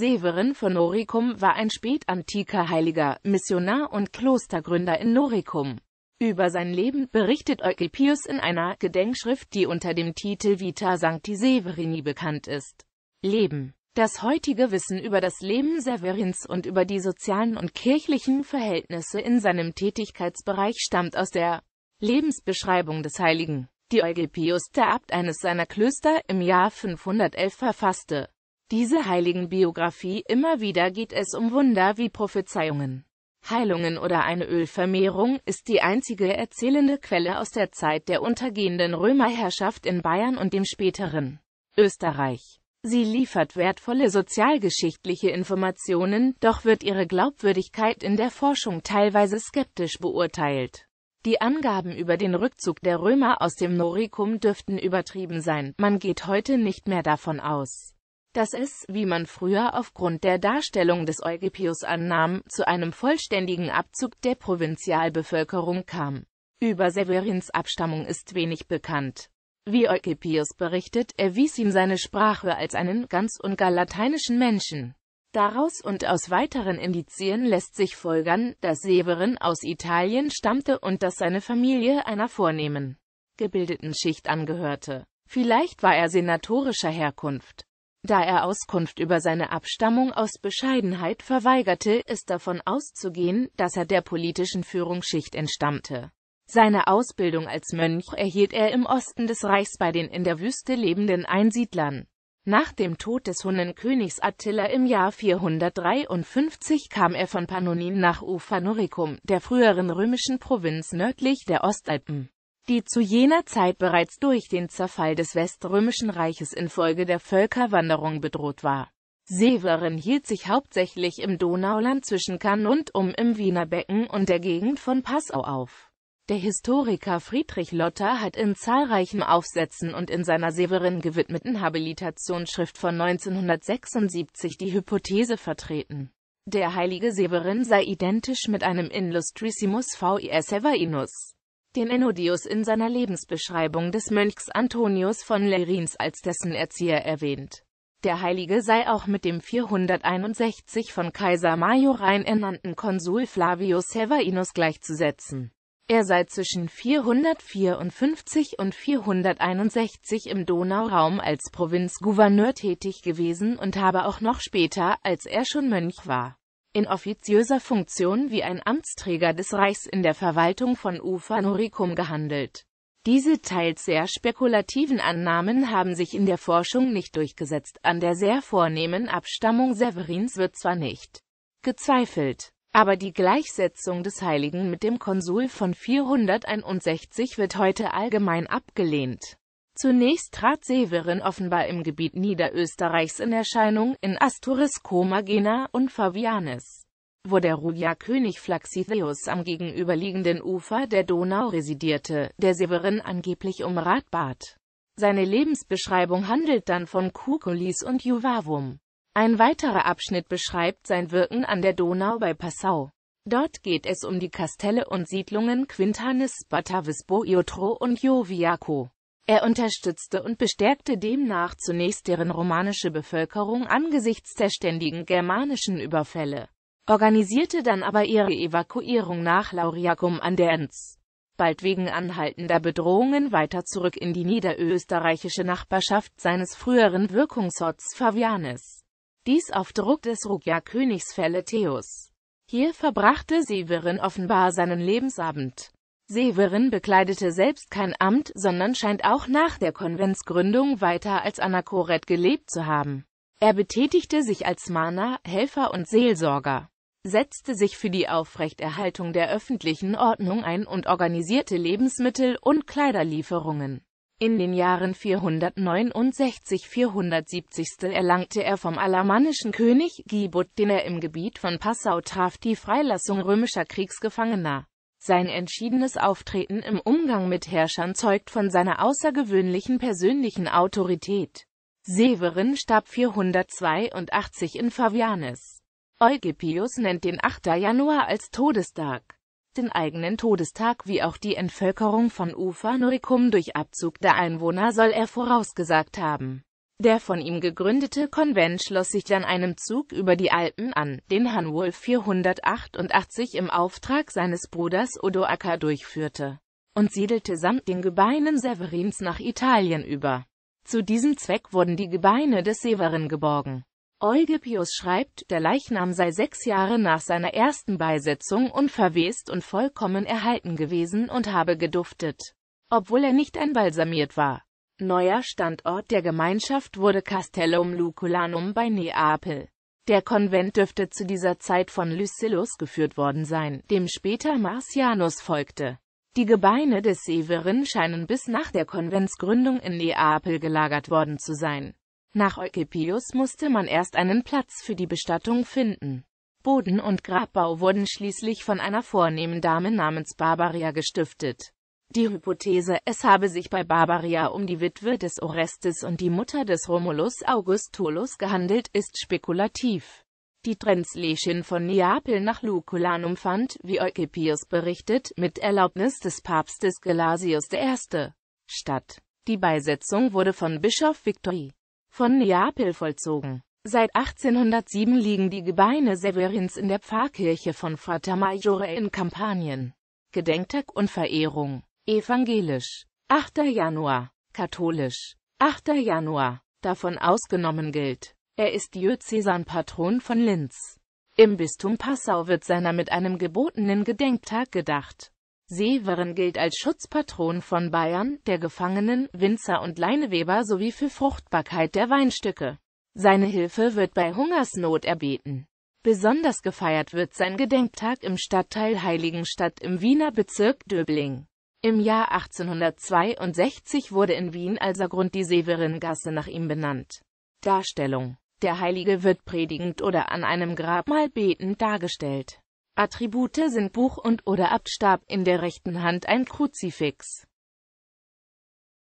Severin von Noricum war ein spätantiker Heiliger, Missionar und Klostergründer in Noricum. Über sein Leben berichtet Eusebius in einer Gedenkschrift, die unter dem Titel Vita Sancti Severini bekannt ist. Leben das heutige Wissen über das Leben Severins und über die sozialen und kirchlichen Verhältnisse in seinem Tätigkeitsbereich stammt aus der Lebensbeschreibung des Heiligen, die Eusebius, der Abt eines seiner Klöster, im Jahr 511 verfasste diese heiligen Biografie immer wieder geht es um Wunder wie Prophezeiungen. Heilungen oder eine Ölvermehrung ist die einzige erzählende Quelle aus der Zeit der untergehenden Römerherrschaft in Bayern und dem späteren Österreich. Sie liefert wertvolle sozialgeschichtliche Informationen, doch wird ihre Glaubwürdigkeit in der Forschung teilweise skeptisch beurteilt. Die Angaben über den Rückzug der Römer aus dem Noricum dürften übertrieben sein, man geht heute nicht mehr davon aus dass es, wie man früher aufgrund der Darstellung des Eugipius annahm, zu einem vollständigen Abzug der Provinzialbevölkerung kam. Über Severins Abstammung ist wenig bekannt. Wie Eugipius berichtet, erwies ihm seine Sprache als einen ganz und gar lateinischen Menschen. Daraus und aus weiteren Indizien lässt sich folgern, dass Severin aus Italien stammte und dass seine Familie einer vornehmen, gebildeten Schicht angehörte. Vielleicht war er senatorischer Herkunft. Da er Auskunft über seine Abstammung aus Bescheidenheit verweigerte, ist davon auszugehen, dass er der politischen Führungsschicht entstammte. Seine Ausbildung als Mönch erhielt er im Osten des Reichs bei den in der Wüste lebenden Einsiedlern. Nach dem Tod des Hunnenkönigs Attila im Jahr 453 kam er von Pannonien nach Ufanoricum, der früheren römischen Provinz nördlich der Ostalpen die zu jener Zeit bereits durch den Zerfall des Weströmischen Reiches infolge der Völkerwanderung bedroht war. Severin hielt sich hauptsächlich im Donauland zwischen Cannes und um im Wiener Becken und der Gegend von Passau auf. Der Historiker Friedrich Lotter hat in zahlreichen Aufsätzen und in seiner Severin gewidmeten Habilitationsschrift von 1976 die Hypothese vertreten. Der heilige Severin sei identisch mit einem Illustrissimus V.I.S. Severinus den Enodius in seiner Lebensbeschreibung des Mönchs Antonius von Lerins als dessen Erzieher erwähnt. Der Heilige sei auch mit dem 461 von Kaiser Majorein ernannten Konsul Flavius Severinus gleichzusetzen. Er sei zwischen 454 und 461 im Donauraum als Provinzgouverneur tätig gewesen und habe auch noch später, als er schon Mönch war, in offiziöser Funktion wie ein Amtsträger des Reichs in der Verwaltung von Ufa Noricum gehandelt. Diese teils sehr spekulativen Annahmen haben sich in der Forschung nicht durchgesetzt, an der sehr vornehmen Abstammung Severins wird zwar nicht gezweifelt, aber die Gleichsetzung des Heiligen mit dem Konsul von 461 wird heute allgemein abgelehnt. Zunächst trat Severin offenbar im Gebiet Niederösterreichs in Erscheinung, in Asturis Comagena und Favianis, wo der Rugia König Flaxitheus am gegenüberliegenden Ufer der Donau residierte, der Severin angeblich um Rat bat. Seine Lebensbeschreibung handelt dann von Kukulis und Juvavum. Ein weiterer Abschnitt beschreibt sein Wirken an der Donau bei Passau. Dort geht es um die Kastelle und Siedlungen Quintanis, Batavis Boiotro und Joviaco. Er unterstützte und bestärkte demnach zunächst deren romanische Bevölkerung angesichts der ständigen germanischen Überfälle, organisierte dann aber ihre Evakuierung nach Lauriacum an der Enz. Bald wegen anhaltender Bedrohungen weiter zurück in die niederösterreichische Nachbarschaft seines früheren Wirkungsorts Favianis. Dies auf Druck des Rugia-Königs Theus. Hier verbrachte Severin offenbar seinen Lebensabend. Severin bekleidete selbst kein Amt, sondern scheint auch nach der Konventsgründung weiter als Anakoret gelebt zu haben. Er betätigte sich als Mahner, Helfer und Seelsorger, setzte sich für die Aufrechterhaltung der öffentlichen Ordnung ein und organisierte Lebensmittel- und Kleiderlieferungen. In den Jahren 469-470 erlangte er vom alamannischen König Gibut, den er im Gebiet von Passau traf, die Freilassung römischer Kriegsgefangener. Sein entschiedenes Auftreten im Umgang mit Herrschern zeugt von seiner außergewöhnlichen persönlichen Autorität. Severin starb 482 in Favianis. Eugepius nennt den 8. Januar als Todestag. Den eigenen Todestag wie auch die Entvölkerung von Ufa Noricum durch Abzug der Einwohner soll er vorausgesagt haben. Der von ihm gegründete Konvent schloss sich dann einem Zug über die Alpen an, den Hanwulf 488 im Auftrag seines Bruders Odoacer durchführte, und siedelte samt den Gebeinen Severins nach Italien über. Zu diesem Zweck wurden die Gebeine des Severin geborgen. Eugepius schreibt, der Leichnam sei sechs Jahre nach seiner ersten Beisetzung unverwest und vollkommen erhalten gewesen und habe geduftet, obwohl er nicht einbalsamiert war. Neuer Standort der Gemeinschaft wurde Castellum Luculanum bei Neapel. Der Konvent dürfte zu dieser Zeit von Lucillus geführt worden sein, dem später Marcianus folgte. Die Gebeine des Severin scheinen bis nach der Konventsgründung in Neapel gelagert worden zu sein. Nach Eukepius musste man erst einen Platz für die Bestattung finden. Boden und Grabbau wurden schließlich von einer vornehmen Dame namens Barbaria gestiftet. Die Hypothese, es habe sich bei Barbaria um die Witwe des Orestes und die Mutter des Romulus Augustulus gehandelt, ist spekulativ. Die Translation von Neapel nach Luculanum fand, wie Eukepius berichtet, mit Erlaubnis des Papstes Gelasius I. statt. Die Beisetzung wurde von Bischof Victory von Neapel vollzogen. Seit 1807 liegen die Gebeine Severins in der Pfarrkirche von Frater Maggiore in Kampanien. Gedenktag und Verehrung Evangelisch. 8. Januar. Katholisch. 8. Januar. Davon ausgenommen gilt. Er ist Diözesanpatron von Linz. Im Bistum Passau wird seiner mit einem gebotenen Gedenktag gedacht. Severin gilt als Schutzpatron von Bayern, der Gefangenen, Winzer und Leineweber sowie für Fruchtbarkeit der Weinstücke. Seine Hilfe wird bei Hungersnot erbeten. Besonders gefeiert wird sein Gedenktag im Stadtteil Heiligenstadt im Wiener Bezirk Döbling. Im Jahr 1862 wurde in Wien als Alsergrund die Severingasse nach ihm benannt. Darstellung Der Heilige wird predigend oder an einem Grabmal betend dargestellt. Attribute sind Buch und oder Abstab, in der rechten Hand ein Kruzifix